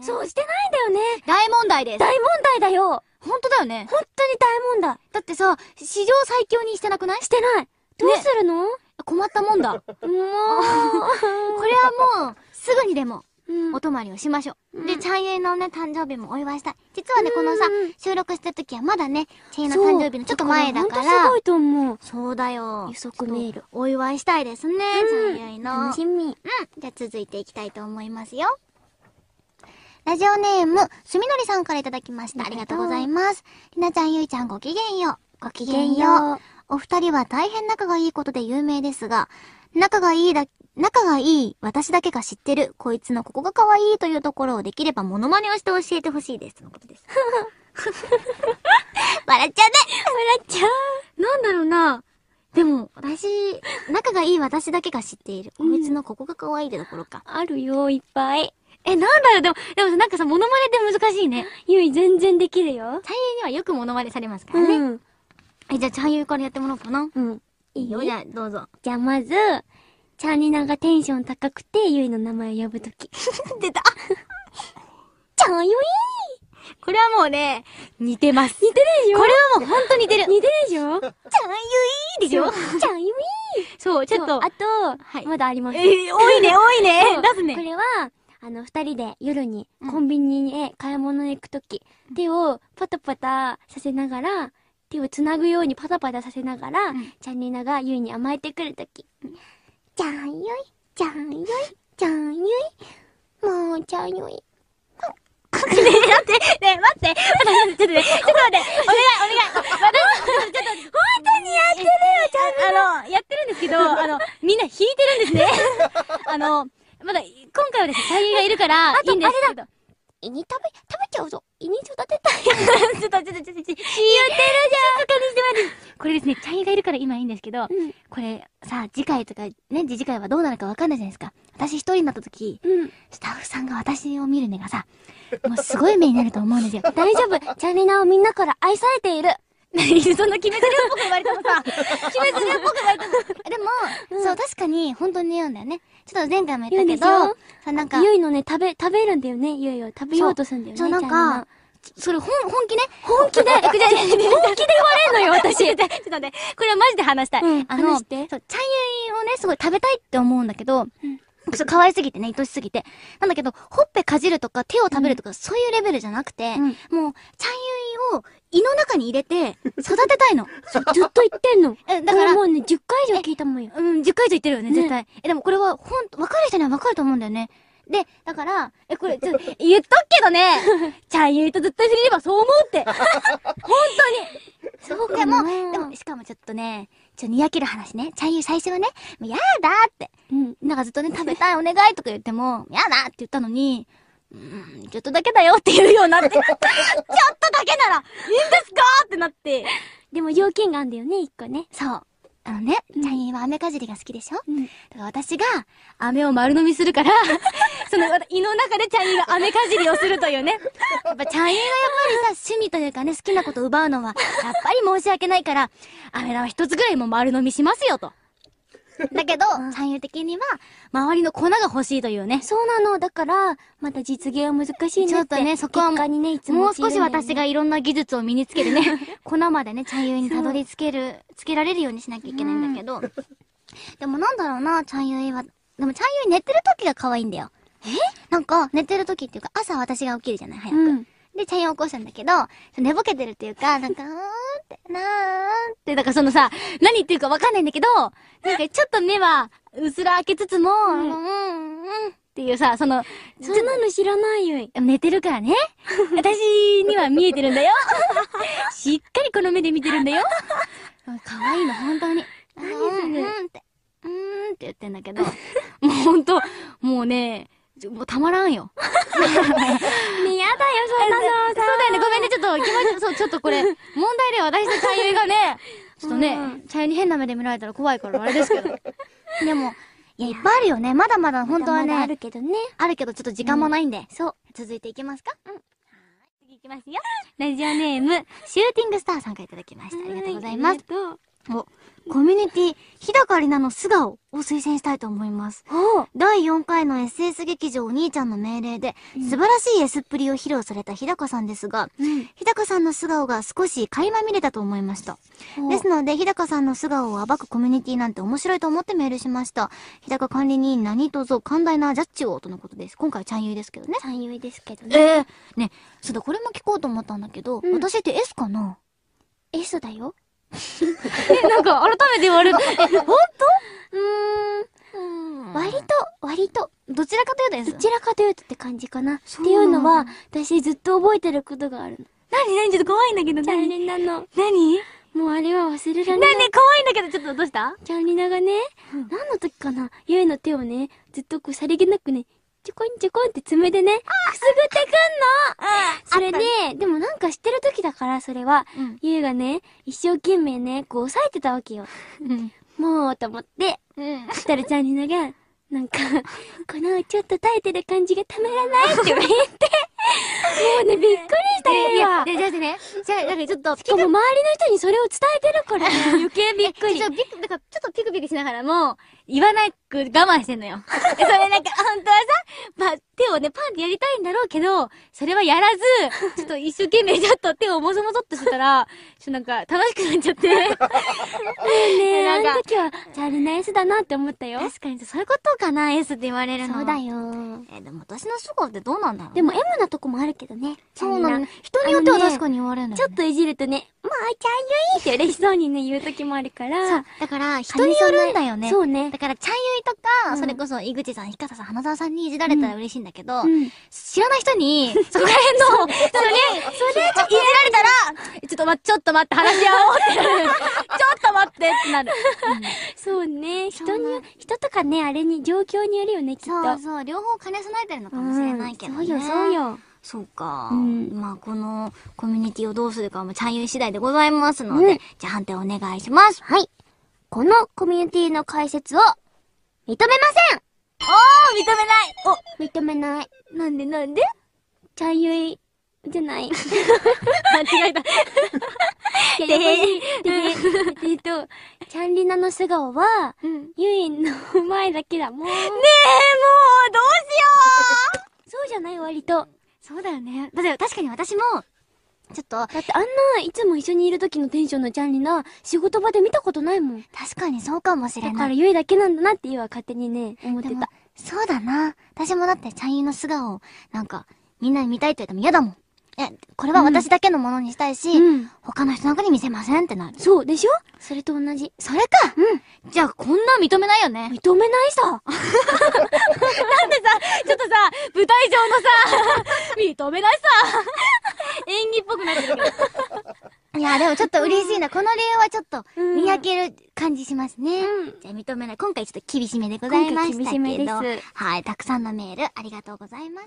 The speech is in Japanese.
そう、してないんだよね。大問題です。大問題だよ。ほんとだよね。ほんとに大問題。だってさ、史上最強にしてなくないしてない。どうするの、ね、困ったもんだ。もう、これはもう、すぐにでも、お泊まりをしましょう。うん、で、ちゃんゆいのね、誕生日もお祝いしたい。実はね、このさ、収録した時はまだね、ちゃんゆいの誕生日のちょっと前だから。すごいと思う。そうだよ。予測メール。お祝いしたいですね、ちゃんゆいの。楽しみ。うん。じゃあ続いていきたいと思いますよ。ラジオネーム、すみのりさんからいただきました。ありがとうございます。ひなちゃん、ゆいちゃん、ごきげんよう。ごきげんよう。お二人は大変仲がいいことで有名ですが、仲がいいだ、仲がいい私だけが知ってる、こいつのここが可愛いというところをできればモノマネをして教えてほしいです。のことです。笑っちゃうね笑っちゃう。なんだろうな。でも、私、仲がいい私だけが知っている。こいつのここが可愛いってところか。あるよ、いっぱい。え、なんだろう、でも、でもなんかさ、モノマネって難しいね。ゆい全然できるよ。茶優にはよくモノマネされますからね。うん、え、じゃあゆいからやってもらおうかな。うん。いいよ、じゃあどうぞ。じゃあまず、チャニナがテンション高くて、ゆいの名前を呼ぶとき。出たチャんユイこれはもうね、似てます。似てるでしょこれはもうほんと似てる。似てるでしょチャーユイでしょチャーユイそう、ちょっと。あと、はい、まだあります。えー、多いね、多いね。出すね。これは、あの、二人で夜にコンビニへ買い物行くとき、うん、手をパタパタさせながら、手をつなぐようにパタパタさせながら、うん、チャンリーナがユイに甘えてくるとき、ん、ちゃんよい、ちゃんよい、ちゃんよい、もうちゃんよい。ねえ、待って、ねえ、待って、ちょっとね、ちょっと待って、お願いからいいんですけど。胃に食べ、食べちゃうぞ。胃に育てたい。ちょっと、ちょっと、ちょっと、言ってるじゃん。静かにしてます。これですね、チャイがいるから今いいんですけど、うん、これ、さあ、次回とか、ね、次次回はどうなるかわかんないじゃないですか。私一人になった時、うん、スタッフさんが私を見る目がさ、もうすごい目になると思うんですよ。大丈夫。チャイナをみんなから愛されている。何 そんな鬼滅流っぽく言われてもさ、鬼滅流っぽく言われても。でも、そう、確かに、本当に言うんだよね。ちょっと前回も言ったけど、さ、なんか。ゆいのね、食べ、食べるんだよね、ゆいを。食べようとするんだよね。そう、なんか、それ本、本気ね。本気で、本気で言われんのよ、私。ちょっとね、これはマジで話したい。うん、あの、そう、茶ゆいをね、すごい食べたいって思うんだけど、うん可愛すぎてね、愛しすぎて。なんだけど、ほっぺかじるとか、手を食べるとか、うん、そういうレベルじゃなくて、うん、もう、茶いを胃の中に入れて、育てたいの。ずっと言ってんの。え、だから。もうね、10回以上聞いたもんよ。うん、10回以上言ってるよね、絶対。ね、え、でもこれは、ほん、わかる人にはわかると思うんだよね。で、だから、え、これ、ちょ、言っとくけどね、茶いとずっと一緒にいればそう思うって。本当に。そうかも。でも、ちょっとね、ちょ、にやける話ね。ちゃんゆう最初はね、やだって。うん。なんかずっとね、食べたい、お願いとか言っても、やだって言ったのに、うん、ちょっとだけだよって言うようになって、ちょっとだけなら、いいんですかってなって。でも、要件があんだよね、一個ね。そう。あのね、チャインは飴かじりが好きでしょ、うん、だから私が飴を丸飲みするから、その胃の中でチャインが飴かじりをするというね。やっぱチャインはやっぱりさ、趣味というかね、好きなことを奪うのは、やっぱり申し訳ないから、飴玉一つぐらいも丸飲みしますよと。だけど、三遊的には、周りの粉が欲しいというね。そうなの。だから、また実現は難しいねちょっとね、そこは、にね、いつも、ね、もう少し私がいろんな技術を身につけるね。粉までね、茶遊にたどり着ける、つけられるようにしなきゃいけないんだけど。でもなんだろうな、茶遊は。でも茶遊寝てる時が可愛いんだよ。えなんか、寝てる時っていうか、朝私が起きるじゃない、早く。うん、で、茶遊起こしたんだけど、寝ぼけてるっていうか、なんか、って、なーんって、だからそのさ、何言ってるかわかんないんだけど、なんかちょっと目は、うすら開けつつも、うん、うん、うん、っていうさ、その、そんなの知らないよ。寝てるからね。私には見えてるんだよ。しっかりこの目で見てるんだよ。可愛いいの、本当に。何それ。うんって、うーんって言ってんだけど、もう本当、もうね、もうたまらんよ。ね い吉田さん。そうだよね、ごめんね、ちょっと気持ち、そう、ちょっとこれ、問題で私の茶いがね、ちょっとね、茶いに変な目で見られたら怖いから、あれですけど。でも、いや、いっぱいあるよね。まだまだ本当はね。あるけどね。あるけど、ちょっと時間もないんで。そう。続いていきますかうん。次いきますよ。ラジオネーム、シューティングスターさんからいただきました。ありがとうございます。お、コミュニティ日高里奈の素顔を推薦したいと思います。第4回の SS 劇場お兄ちゃんの命令で、素晴らしい S っぷりを披露された日高さんですが、うん、日高さんの素顔が少し垣間見れたと思いました。ですので、日高さんの素顔を暴くコミュニティなんて面白いと思ってメールしました。日高管理人何とぞ寛大なジャッジをとのことです。今回ちゃんゆいですけどね。ちゃんゆいですけどね。ええー、ね、そうだ、これも聞こうと思ったんだけど、うん、私って S かな ?S だよ。え、なんか、改めて言われる。え、ほんとうーん。割と、割と、どちらかというとですどちらかというとって感じかな。っていうのは、私ずっと覚えてることがあるの。なになにちょっと怖いんだけど、チャンリナの。なにもうあれは忘れられない。なに怖いんだけど、ちょっとどうしたチャンリナがね、何の時かな、ゆえの手をね、ずっとこうさりげなくね、ちょこんちょこんって爪でね、くすぐってくんのそれで、でもなんか知ってる時だから、それは、うんゆうがね、一生懸命ね、こう抑えてたわけよ。うん。もう、と思って、うん。ひたるちゃんに投が、なんか、このちょっと耐えてる感じがたまらないって言って、もうね、びっくりしたよ。いや、のよ。で、じゃあね、じゃあ、なんかちょっと、ピしかも周りの人にそれを伝えてるから、余計 びっくり。ちょっとピク、なんかちょっとピクピクしながらも、言わなく我慢してんのよ。それなんか、本当はさ、まあ、手をね、パンってやりたいんだろうけど、それはやらず、ちょっと一生懸命ちょっと手をもぞもぞっとしたら、ちょっとなんか楽しくなっちゃって。ねえ、なんか。あの時は、じゃああれナ S スだなって思ったよ。確かに、そういうことかな、S って言われるの。そうだよ。え、でも私の主語ってどうなんだろう、ね、でも M なとこもあるけどね。そうなの、人によっては確かに言われるの、ね、ちょっといじるとね、ちゃんゆいって嬉しそうにね、言う時もあるから。そう。だから、人によるんだよね。そうね。だから、ちゃんゆいとか、うん、それこそ、井口さん、ひかささん、花沢さんにいじられたら嬉しいんだけど、うん、知らない人に、そこら辺の、それ、それ、ちょっといじられたら、ちょっと待、ちょっと待って、話し合おうってちょっと待ってってなる。そうね。人に、人とかね、あれに、状況によるよね、きっと。そうそう。両方兼ね備えてるのかもしれないけどね。そうよ、そうよ。そうか、うん、まあこのコミュニティをどうするかもちゃんゆい次第でございますので、うん、じゃあ判定お願いします。はい。このコミュニティの解説を認めませんおー認めないお認めない。なんでなんでちゃんゆいじゃない。間違えた。で、で、えっと、ちゃんりなの素顔は、ゆいの前だけだもん。ねえ、もう、どうしよう そうじゃない割と。そうだよね。だって確かに私も、ちょっと。だってあんないつも一緒にいる時のテンションのチャンリな、仕事場で見たことないもん。確かにそうかもしれない。だからゆいだけなんだなってうは勝手にね、思ってた。そうだな。私もだってチャンリの素顔を、なんか、みんなに見たいって言っても嫌だもん。え、これは私だけのものにしたいし、うん、他の人なんかに見せませんってなる。そうでしょそれと同じ。それかうん。じゃあこんな認めないよね。認めないさ。なんでさ、ちょっとさ、舞台上のさ、認めないさ演技っぽくなってるけど。いや、でもちょっと嬉しいな。この理由はちょっと見分ける感じしますね。うん、じゃあ認めない。今回ちょっと厳しめでございましたけど。はい、たくさんのメールありがとうございます。